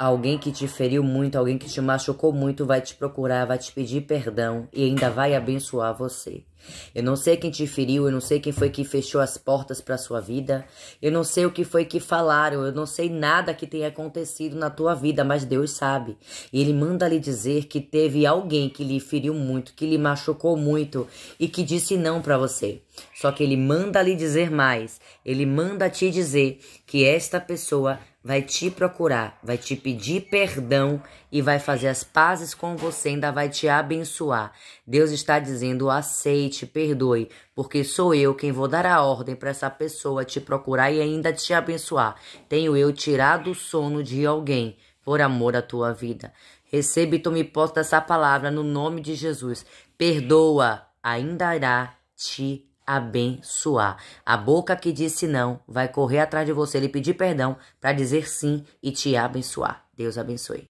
Alguém que te feriu muito, alguém que te machucou muito, vai te procurar, vai te pedir perdão e ainda vai abençoar você. Eu não sei quem te feriu, eu não sei quem foi que fechou as portas para sua vida, eu não sei o que foi que falaram, eu não sei nada que tenha acontecido na tua vida, mas Deus sabe. E ele manda lhe dizer que teve alguém que lhe feriu muito, que lhe machucou muito e que disse não para você. Só que ele manda lhe dizer mais. Ele manda te dizer que esta pessoa vai te procurar, vai te pedir perdão e vai fazer as pazes com você, ainda vai te abençoar. Deus está dizendo: aceite te perdoe, porque sou eu quem vou dar a ordem para essa pessoa te procurar e ainda te abençoar. Tenho eu tirado o sono de alguém por amor à tua vida. Recebe e tome posse dessa palavra no nome de Jesus. Perdoa, ainda irá te abençoar. A boca que disse não vai correr atrás de você, lhe pedir perdão para dizer sim e te abençoar. Deus abençoe.